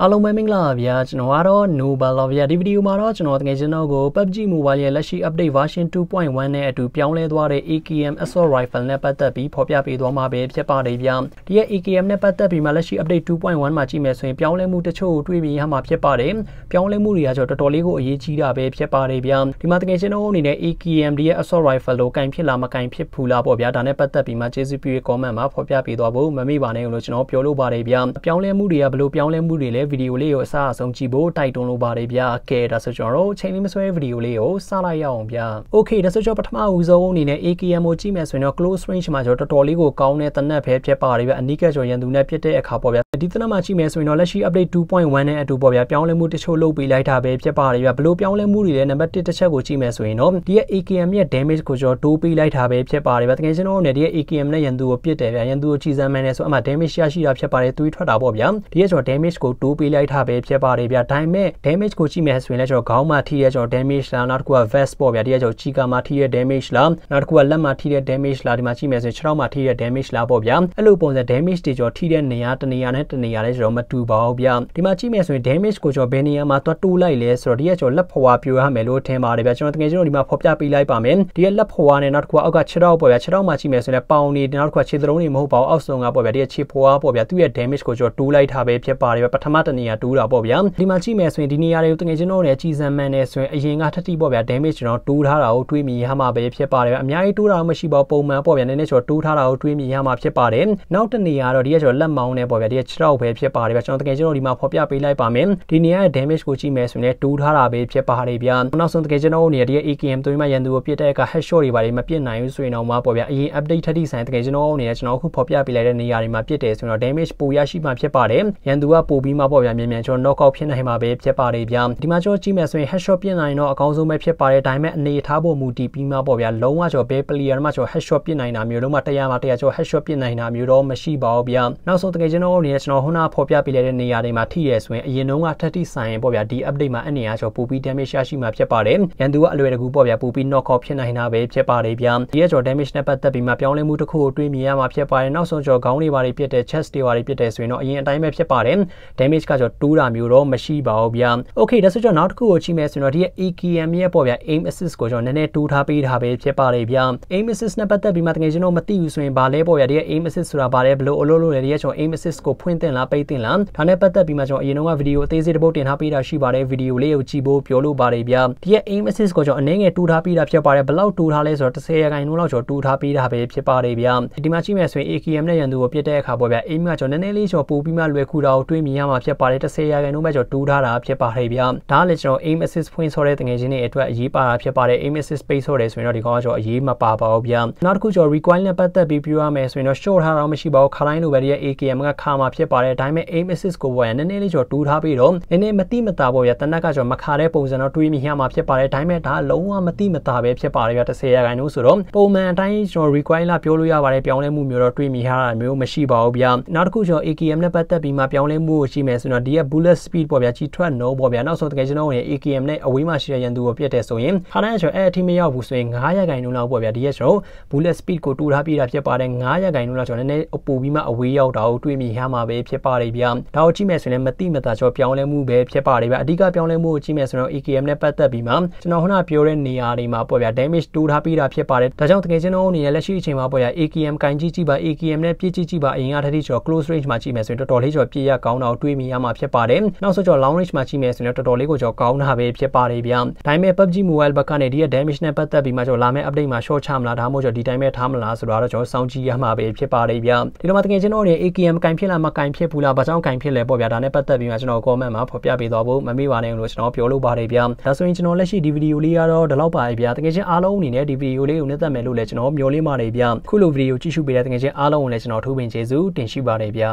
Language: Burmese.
အားလုံးပဲမင်္ဂလာပါဗျာကျွန်တော်ကတော့ Nobel ပါဗျာဒီဗီဒီယိုမှာတော့ကျွန်တော်တကယ်ချင်းတော့ကို PUBG Mobile ရဲ့လက်ရှိ update version 2.1နဲ့အတူပြောင်းလဲသွားတဲ့ AKM Assault Rifle နဲ့ပတ်သက်ပြီးဖော်ပြပေးသွားမှာပဲဖြစ်ပါတယ်ဗျာဒီရဲ့ AKM နဲ့ပတ်သက်ပြီးမှလက်ရှိ update 2.1မှာကြည့်မယ်ဆိုရင် ပြောင်းလဲမှုတချို့ကိုတွေ့မြင်ရမှာဖြစ်ပါတယ်ပြောင်းလဲမှုတွေကတော့တော်တော်လေးကိုအရေးကြီးတာပဲဖြစ်ပါတယ်ဗျာဒီမှာတကယ်ချင်းတော့အနေနဲ့ AKM ဒီရဲ့ Assault Rifle လို့ကင်ဖြစ်လာမကင်ဖြစ်ဘူးလားပေါ့ဗျာဒါနဲ့ပတ်သက်ပြီးမှ JCP comment မှာဖော်ပြပေးသွားဖို့မမေ့ပါနဲ့လို့ကျွန်တော်ပြောလို့ပါတယ်ဗျာပြောင်းလဲမှုတွေကဘယ်လိုပြောင်းလဲမှုတွေလဲတဲ့ဗီဒီယိုလေးကိုအစားအဆုံးကြည့်ဖို့တိုက်တွန်းလိုပါတယ်ဗျာ။ကဲဒါဆိုကျွန်တော်တို့ချိန်လေးမဆွဲဗီဒီယိုလေးကိုစလိုက်ရအောင်ဗျာ။ Okay ဒါဆိုကျွန်တော်ပထမဦးဆုံးအနေနဲ့ AKM ကိုကြည့်မယ်ဆိုရင်တော့ close range မှာကျွန်တော်တော်တော်လေးကိုကောင်းတဲ့တနက်ပဲဖြစ်ပါတယ်ဗျာ။အနီးကကျွန်တော်ရန်သူနဲ့ပြစ်တဲ့အခါပေါ့ဗျာ။ဒီတနက်မှာကြည့်မယ်ဆိုရင်တော့လက်ရှိ update 2.1နဲ့အတူပေါ့ဗျာ။ပြောင်းလဲမှုတချို့လုပ်ပေးလိုက်တာပဲဖြစ်ပါတယ်ဗျာ။ဘလို့ပြောင်းလဲမှုတွေလဲနံပါတ်1တစ်ချက်ကိုကြည့်မယ်ဆိုရင်တော့ဒီရဲ့ AKM ရဲ့ damage ကိုကျွန်တော်တိုးပေးလိုက်တာပဲဖြစ်ပါတယ်ဗျာ။တကယ်ကျွန်တော်တို့နဲ့ဒီရဲ့ AKM နဲ့ရန်သူကိုပြစ်တယ်ဗျာ။ရန်သူကိုချီစမ်းမှန်းနေဆိုအမှ damage ရရှိတာဖြစ်ပါတယ်။သွေးထွက်တာပေါ့ဗျာ။ဒီရဲ့ကျွန်တော် damage ကိုတိုးထိုးပေးလိုက်တာပဲဖြစ်ပါတယ်ဗျဒါပေမဲ့ damage ကိုကြည့်မယ်ဆိုရင်လည်းကျွန်တော်ခေါင်းမှာထိတဲ့ကျွန်တော် damage လားနောက်တစ်ခုက vest ပေါ့ဗျာဒီကကျွန်တော်ချီကာမှာထိတဲ့ damage လားနောက်တစ်ခုကလက်မှာထိတဲ့ damage လားဒီမှာကြည့်မယ်ဆိုရင်ခြေထောက်မှာထိတဲ့ damage လားပေါ့ဗျာအဲ့လိုပုံစံ damage တွေကျွန်တော်ထိတဲ့နေရာတနေရာနဲ့တနေရာလည်းကျွန်တော်မတူပါဘူးဗျဒီမှာကြည့်မယ်ဆိုရင် damage ကိုကျွန်တော်ဘယ်နေရာမှာသွားတိုးလိုက်လဲဆိုတော့ဒီကကျွန်တော်လက်ဖွာပြိုရမယ်လို့ထင်ပါတယ်ဗျကျွန်တော်တကယ်ကျွန်တော်ဒီမှာဖော်ပြပေးလိုက်ပါမယ်ဒီကလက်ဖွာနဲ့နောက်တစ်ခုကအောက်ကခြေထောက်ပေါ့ဗျာခြေထောက်မှာကြည့်မယ်ဆိုရင်လည်းပေါင်နေနောက်တစ်ခုကခြေသလုံးနေမဟုတ်ပါဘူးအောက်ဆုံးကပေါ့ဗျာဒီကခြေဖွာပေါ့ဗျာသူ့ရဲ့ damage ကိုကျွန်တော်တိုးလိုက်တာပဲဖြစ်ပါတယ်ဗျပထမတနေရာတိုးတာပေါ့ဗျာဒီမှာကြည့်မယ်ဆိုရင်ဒီနေရာတွေကိုတကယ်ချင်းတော့လည်းအကြည်စံမှန်နေဆိုရင်အရင်ကထတိပေါ့ဗျာ damage ကျွန်တော်တိုးထားတာကိုတွေးမိရမှာပဲဖြစ်ပါတယ်အများကြီးတိုးတာမရှိပါဘူးပုံမှန်ပေါ့ဗျာနည်းနည်းကျွန်တော်တိုးထားတာကိုတွေးမိရမှာဖြစ်ပါတယ်နောက်တနေရာတော့ဒီကကျွန်တော်လက်မောင်းနေပေါ့ဗျာဒီက6တော့ပဲဖြစ်ပါတယ်ဗျာကျွန်တော်တကယ်ချင်းတော့ဒီမှာဖော်ပြပေးလိုက်ပါမယ်ဒီနေရာရဲ့ damage ကိုကြည့်မယ်ဆိုရင်တိုးထားတာပဲဖြစ်ပါတယ်ဗျာနောက်ဆုံးတကယ်ချင်းတော့နေရာဒီက AKM သွင်းမှရန်သူကိုပြစ်တဲ့အခါ headshot တွေပါတယ်မပြစ်နိုင်ဘူးဆိုရင်တော့မှာပေါ့ဗျာအရင် update ထတိဆိုင်တကယ်ချင်းတော့နေရာကျွန်တော်အခုဖော်ပြပေးလိုက်တဲ့နေရာတွေမှာပြစ်တယ်ဆိုတော့ damage ပိုရရှိမှဖြစ်ပါတယ်ရန်သူကပိုပြီးမှပေါ်ပြန်မြန်မြန်ကျွန်တော် knockout ဖြစ်နိုင်မှာပဲဖြစ်ပါလေဗျာဒီမှာကျွန်တော်ကြည့်မယ်ဆိုရင် headshot ပြစ်နိုင်တော့အကောင်းဆုံးပဲဖြစ်ပါတယ်ဒါပေမဲ့အနေထားပေါ်မူတည်ပြီးမှပေါ့ဗျာလုံးဝကျွန်တော်ဘယ် player မှကျွန်တော် headshot ပြစ်နိုင်တာမျိုးလုံးဝတရားမှတရားကျွန်တော် headshot ပြစ်နိုင်တာမျိုးတော့မရှိပါဘူးဗျာနောက်ဆုံးတကယ်ကျွန်တော်အနေနဲ့ကျွန်တော်ခုနဖော်ပြပေးလိုက်တဲ့နေရာတွေမှာထိရဲဆိုရင်အရင်တုန်းက30ဆိုင်ပေါ့ဗျာဒီ update မှာအနေအားကျွန်တော်ပူပြီး damage ရရှိမှာဖြစ်ပါတယ်ရန်သူကအလွယ်တကူပေါ့ဗျာပူပြီး knockout ဖြစ်နိုင်တာပဲဖြစ်ပါလေဗျာဒီကကျွန်တော် damage နဲ့ပတ်သက်ပြီးမှပြောင်းလဲမှုတစ်ခုကိုတွေးမြင်ရမှာဖြစ်ပါတယ်နောက်ဆုံးကျွန်တော်ခေါင်းတွေပါတွေပြစ်တဲ့ chest တွေပါတွေပြစ်တဲ့ဆိုရင်တော့အရင်အတိုင်းပဲဖြစ်ပါတယ် damage page ကကျွန်တော်တိုးတာမျိုးတော့မရှိပါဘူးဗျာ okay ဒါဆိုကျွန်တော်နောက်တစ်ခုကိုကြည့်မယ်ဆိုတော့ဒီရဲ့ EKM ရဲ့ပေါ့ဗျာ aim assist ကိုကျွန်တော်နည်းနည်းတိုးထားပေးထားပဲဖြစ်ပါလေဗျာ aim assist နဲ့ပတ်သက်ပြီးမှတကယ်ကျွန်တော်မသိဘူးဆိုရင်ဘာလဲပေါ့ဗျာဒီရဲ့ aim assist ဆိုတာဘာလဲဘယ်လိုအလုပ်လုပ်လဲဒီရဲ့ကျွန်တော် aim assist ကိုဖွင့်တင်လားပိတ်တင်လားဒါနဲ့ပတ်သက်ပြီးမှကျွန်တော်အရင်ကဗီဒီယိုအသေးစိတ်တစ်ပုဒ်တင်ထားပေးတာရှိပါတယ်ဗီဒီယိုလေးကိုကြည့်ဖို့ပြောလို့ပါတယ်ဗျာဒီရဲ့ aim assist ကိုကျွန်တော်အနည်းငယ်တိုးထားပေးတာဖြစ်ပါတယ်ဘယ်လောက်တိုးထားလဲဆိုတော့10ရာခိုင်နှုန်းလောက်ကျွန်တော်တိုးထားပေးတာပဲဖြစ်ပါတယ်ဗျာဒီမှာကြည့်မယ်ဆိုရင် AKM နဲ့ရန်သူကိုပြစ်တဲ့အခါပေါ့ဗျာ aim ကကျွန်တော်နည်းနည်းလေးကျွန်တော်ပို့ပြီးမှလွယ်ကူတာကိုတွေးမြင်ရမှာဖြစ်ဖြစ်ပါတယ်30ရာခိုင်နှုန်းပဲကျွန်တော်တူးထားတာဖြစ်ပါတယ်ဗျာဒါကလည်းကျွန်တော် aim assist point ဆိုတဲ့တကယ်ချင်းတွေအတွက်အရေးပါတာဖြစ်ပါတယ် aim assist space ဆိုတယ်ဆိုရင်တော့ဒီကောင်ကကျွန်တော်အရေးမပါပါဘူးဗျာနောက်တစ်ခုကျွန်တော် recoil နဲ့ပတ်သက်ပြီးပြောရမယ်ဆိုရင်တော့ short ထားတော့မရှိပါဘူးခါတိုင်းလိုပဲဒီရဲ့ AKM ကခါမှာဖြစ်ပါတယ်ဒါပေမဲ့ aim assist ကိုပေါ်ရနည်းနည်းလေးကျွန်တော်တူးထားပြီးတော့နည်းနည်းမတိမတာပေါ်ရတနက်ကကျွန်တော်မခါတဲ့ပုံစံတော့တွေးမိရမှာဖြစ်ပါတယ်ဒါပေမဲ့ဒါလုံးဝမတိမတာပဲဖြစ်ပါတယ်ဗျာ30ရာခိုင်နှုန်းဆိုတော့ပုံမှန်အတိုင်းကျွန်တော် recoil လာပြောလို့ရပါတယ်ပြောင်းလဲမှုမျိုးတော့တွေးမိရတာမျိုးမရှိပါဘူးဗျာနောက်တစ်ခုကျွန်တော် AKM နဲ့ပတ်သက်ပြီးမှပြောင်းလဲမှုကိုရှိမယ်ဆိုတော့ဒီက bullet speed ပေါ့ဗျာကြီးထွက်နှုန်းပေါ့ဗျာနောက်ဆုံးတကယ်ကျွန်တော်ရဲ့ AKM နဲ့အဝေးမှာရှိတဲ့ရန်သူကိုပြတ်တယ်ဆိုရင်ခါတိုင်းကျွန်တော်အဲ့အထိမရောက်ဘူးဆိုရင်9ရာခိုင်နှုန်းလောက်ပေါ့ဗျာဒီကကျွန်တော် bullet speed ကိုတူထားပြတာဖြစ်ပါတယ်9ရာခိုင်နှုန်းလောက်ကျွန်တော်နည်းနည်းအပူပြီးမှအဝေးရောက်တာကိုတွေ့မြင်ရမှာပဲဖြစ်ပါတယ်ဗျာဒါကိုကြည့်မယ်ဆိုရင်မတိမတာကျွန်တော်ပြောင်းလဲမှုပဲဖြစ်ပါတယ်ဗျာအဓိကပြောင်းလဲမှုကိုကြည့်မယ်ဆိုတော့ AKM နဲ့ပတ်သက်ပြီးမှကျွန်တော်ခုနပြောတဲ့နေရာတွေမှာပေါ့ဗျာ damage တူထားပြတာဖြစ်ပါတယ်ဒါကြောင့်တကယ်ကျွန်တော်အနေနဲ့လက်ရှိအချိန်မှာပေါ့ဗျာ AKM ကင်ကြီးကြည့်ပါ AKM နဲ့ပြည့်ကြည့်ကြည့်ပါအရင်ကတည်းကကျွန်တော် close range မှာကြည့်မယ်ဆိုရင်တော်တော်လေးကျွန်တော်ပြည့်ရကောင်းတာကိုတွေ့မြင်ရမှာဖြစ်ပါတယ်နောက်ဆိုတော့ long range မှာရှိမယ်ဆိုရင်တော်တော်လေးကိုကျွန်တော်ကောင်းတာပဲဖြစ်ပါတယ်ဗျဒါပေမဲ့ PUBG Mobile ဘက်ကနေဒီရဲ့ damage နဲ့ပတ်သက်ပြီးမှကျွန်တော်လာမယ့် update မှာ short ချမလားဒါမှမဟုတ်ကျွန်တော်ဒီတိုင်းပဲထားမလားဆိုတော့ကျွန်တော်စောင့်ကြည့်ရမှာပဲဖြစ်ပါတယ်ဗျဒီလိုမှတကယ်ကျွန်တော်တွေ AKM ကင်ဖြစ်လားမကင်ဖြစ်ဘူးလားဘာကြောင့်ကင်ဖြစ်လဲပေါ့ဗျာဒါနဲ့ပတ်သက်ပြီးမှကျွန်တော် comment မှာဖော်ပြပေးသွားဖို့မမေ့ပါနဲ့လို့ကျွန်တော်ပြောလို့ပါတယ်ဗျဒါဆိုရင်ကျွန်တော်လက်ရှိဒီ video လေးကတော့ဒီလောက်ပါပဲဗျတကယ်ချင်းအားလုံးအနေနဲ့ဒီ video လေးကိုနှစ်သက်မယ်လို့လည်းကျွန်တော်မျှော်လင့်ပါတယ်ဗျခုလို video ကြည့်ရှုပေးတဲ့တကယ်ချင်းအားလုံးကိုလည်းကျွန်တော်ထူးပင်ကျေးဇူးတင်ရှိပါတယ်ဗျ